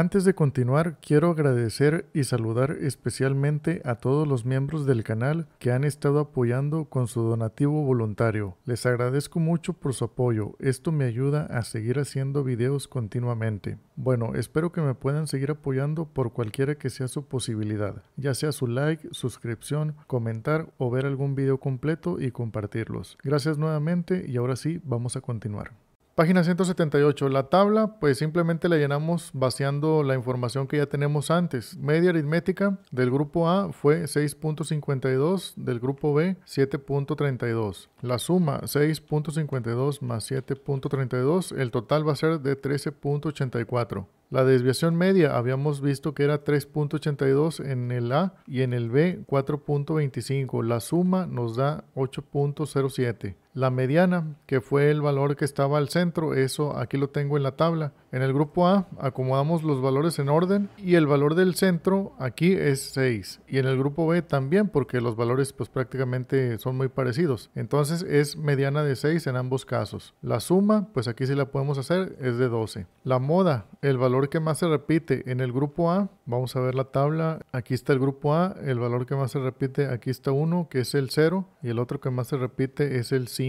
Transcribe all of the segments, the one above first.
Antes de continuar, quiero agradecer y saludar especialmente a todos los miembros del canal que han estado apoyando con su donativo voluntario. Les agradezco mucho por su apoyo, esto me ayuda a seguir haciendo videos continuamente. Bueno, espero que me puedan seguir apoyando por cualquiera que sea su posibilidad, ya sea su like, suscripción, comentar o ver algún video completo y compartirlos. Gracias nuevamente y ahora sí, vamos a continuar. Página 178. La tabla, pues simplemente la llenamos vaciando la información que ya tenemos antes. Media aritmética del grupo A fue 6.52, del grupo B 7.32. La suma 6.52 más 7.32, el total va a ser de 13.84. La desviación media habíamos visto que era 3.82 en el A y en el B 4.25. La suma nos da 8.07. La mediana, que fue el valor que estaba al centro, eso aquí lo tengo en la tabla. En el grupo A acomodamos los valores en orden y el valor del centro aquí es 6. Y en el grupo B también porque los valores pues prácticamente son muy parecidos. Entonces es mediana de 6 en ambos casos. La suma pues aquí sí la podemos hacer es de 12. La moda, el valor que más se repite en el grupo A, vamos a ver la tabla. Aquí está el grupo A, el valor que más se repite aquí está 1 que es el 0 y el otro que más se repite es el 5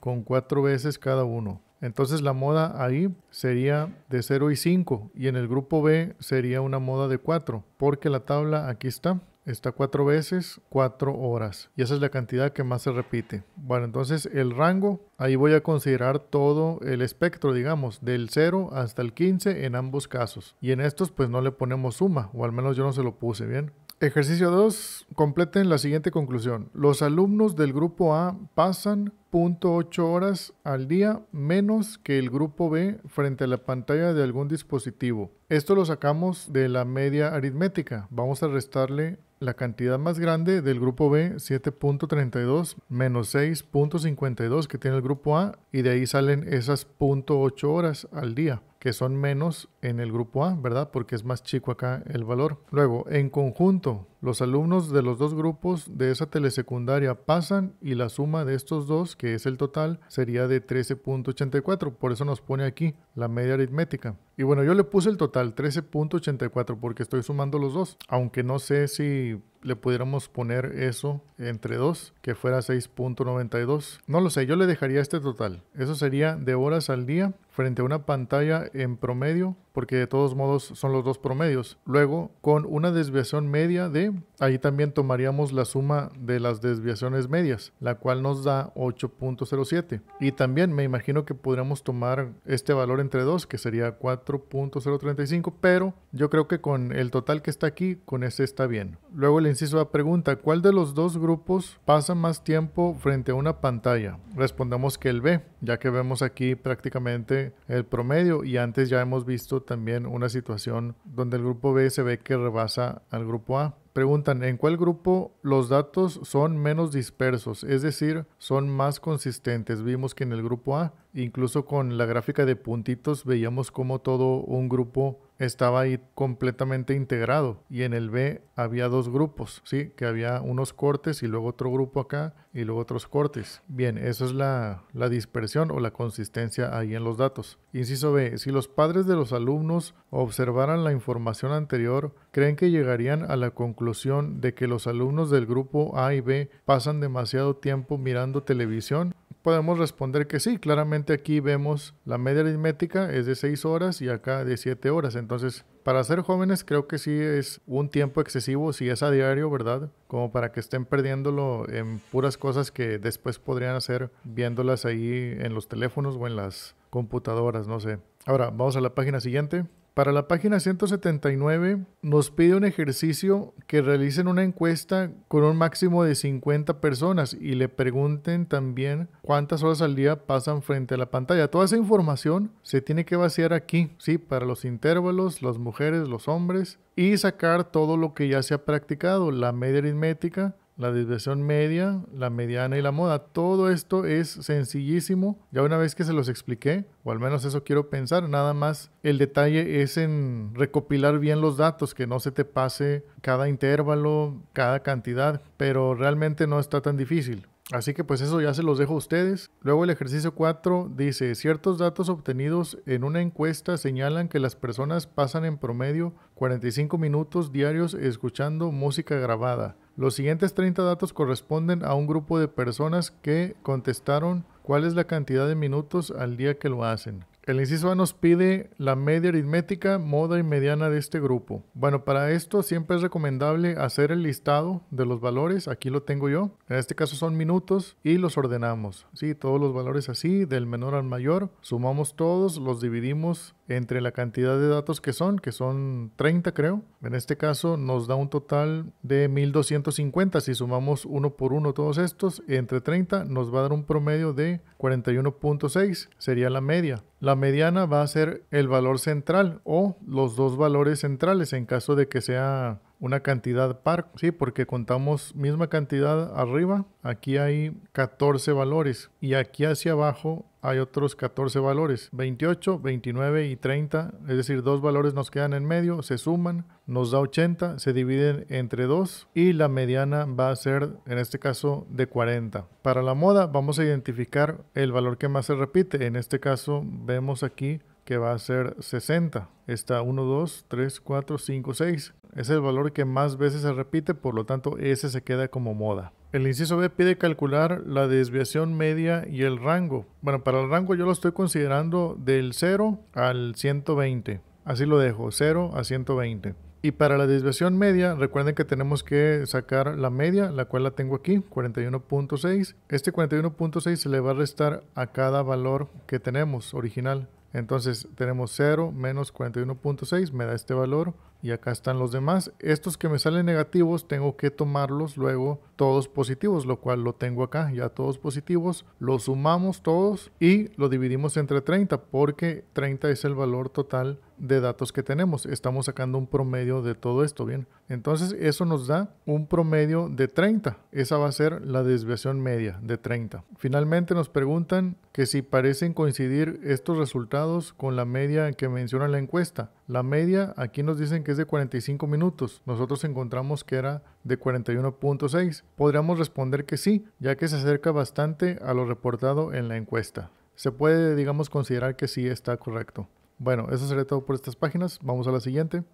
con cuatro veces cada uno. Entonces la moda ahí sería de 0 y 5 y en el grupo B sería una moda de 4 porque la tabla aquí está. Está cuatro veces 4 horas y esa es la cantidad que más se repite. Bueno, entonces el rango, ahí voy a considerar todo el espectro, digamos, del 0 hasta el 15 en ambos casos. Y en estos pues no le ponemos suma, o al menos yo no se lo puse, ¿bien? Ejercicio 2. Completen la siguiente conclusión. Los alumnos del grupo A pasan 0.8 horas al día menos que el grupo B frente a la pantalla de algún dispositivo. Esto lo sacamos de la media aritmética. Vamos a restarle la cantidad más grande del grupo B, 7.32 menos 6.52 que tiene el grupo A y de ahí salen esas .8 horas al día que son menos en el grupo A, ¿verdad? Porque es más chico acá el valor. Luego, en conjunto, los alumnos de los dos grupos de esa telesecundaria pasan y la suma de estos dos, que es el total, sería de 13.84. Por eso nos pone aquí la media aritmética. Y bueno, yo le puse el total 13.84 porque estoy sumando los dos. Aunque no sé si le pudiéramos poner eso entre dos, que fuera 6.92. No lo sé, yo le dejaría este total. Eso sería de horas al día frente a una pantalla en promedio, porque de todos modos son los dos promedios. Luego, con una desviación media de ahí también tomaríamos la suma de las desviaciones medias, la cual nos da 8.07. Y también me imagino que podríamos tomar este valor entre dos, que sería 4.035, pero yo creo que con el total que está aquí, con ese está bien. Luego el inciso A pregunta, ¿cuál de los dos grupos pasa más tiempo frente a una pantalla? respondemos que el B, ya que vemos aquí prácticamente el promedio y antes ya hemos visto también una situación donde el grupo B se ve que rebasa al grupo A. Preguntan, ¿en cuál grupo los datos son menos dispersos? Es decir, son más consistentes. Vimos que en el grupo A, incluso con la gráfica de puntitos, veíamos como todo un grupo estaba ahí completamente integrado y en el B había dos grupos, ¿sí? Que había unos cortes y luego otro grupo acá y luego otros cortes. Bien, eso es la, la dispersión o la consistencia ahí en los datos. Inciso B, si los padres de los alumnos observaran la información anterior, ¿creen que llegarían a la conclusión de que los alumnos del grupo A y B pasan demasiado tiempo mirando televisión? podemos responder que sí. Claramente aquí vemos la media aritmética es de 6 horas y acá de 7 horas. Entonces, para ser jóvenes creo que sí es un tiempo excesivo, si es a diario, ¿verdad? Como para que estén perdiéndolo en puras cosas que después podrían hacer viéndolas ahí en los teléfonos o en las computadoras, no sé. Ahora, vamos a la página siguiente. Para la página 179 nos pide un ejercicio que realicen una encuesta con un máximo de 50 personas y le pregunten también cuántas horas al día pasan frente a la pantalla. Toda esa información se tiene que vaciar aquí, sí, para los intervalos, las mujeres, los hombres y sacar todo lo que ya se ha practicado, la media aritmética, la desviación media, la mediana y la moda. Todo esto es sencillísimo. Ya una vez que se los expliqué, o al menos eso quiero pensar, nada más el detalle es en recopilar bien los datos, que no se te pase cada intervalo, cada cantidad, pero realmente no está tan difícil. Así que pues eso ya se los dejo a ustedes. Luego el ejercicio 4 dice, ciertos datos obtenidos en una encuesta señalan que las personas pasan en promedio 45 minutos diarios escuchando música grabada. Los siguientes 30 datos corresponden a un grupo de personas que contestaron cuál es la cantidad de minutos al día que lo hacen. El inciso A nos pide la media aritmética, moda y mediana de este grupo. Bueno, para esto siempre es recomendable hacer el listado de los valores. Aquí lo tengo yo. En este caso son minutos y los ordenamos. Sí, todos los valores así, del menor al mayor. Sumamos todos, los dividimos entre la cantidad de datos que son, que son 30 creo. En este caso nos da un total de 1250. Si sumamos uno por uno todos estos, entre 30 nos va a dar un promedio de 41.6. Sería la media. La mediana va a ser el valor central o los dos valores centrales en caso de que sea una cantidad par, sí, porque contamos misma cantidad arriba, aquí hay 14 valores y aquí hacia abajo hay otros 14 valores, 28, 29 y 30, es decir, dos valores nos quedan en medio, se suman, nos da 80, se dividen entre dos y la mediana va a ser, en este caso, de 40. Para la moda vamos a identificar el valor que más se repite, en este caso vemos aquí que va a ser 60. Está 1, 2, 3, 4, 5, 6. Es el valor que más veces se repite, por lo tanto ese se queda como moda. El inciso B pide calcular la desviación media y el rango. Bueno, para el rango yo lo estoy considerando del 0 al 120. Así lo dejo, 0 a 120. Y para la desviación media, recuerden que tenemos que sacar la media, la cual la tengo aquí, 41.6. Este 41.6 se le va a restar a cada valor que tenemos original. Entonces tenemos 0 menos 41.6, me da este valor y acá están los demás. Estos que me salen negativos tengo que tomarlos luego todos positivos, lo cual lo tengo acá, ya todos positivos. Lo sumamos todos y lo dividimos entre 30 porque 30 es el valor total de datos que tenemos. Estamos sacando un promedio de todo esto, ¿bien? Entonces eso nos da un promedio de 30. Esa va a ser la desviación media de 30. Finalmente nos preguntan que si parecen coincidir estos resultados con la media que menciona la encuesta. La media aquí nos dicen que es de 45 minutos, nosotros encontramos que era de 41.6. Podríamos responder que sí, ya que se acerca bastante a lo reportado en la encuesta. Se puede, digamos, considerar que sí está correcto. Bueno, eso sería todo por estas páginas, vamos a la siguiente.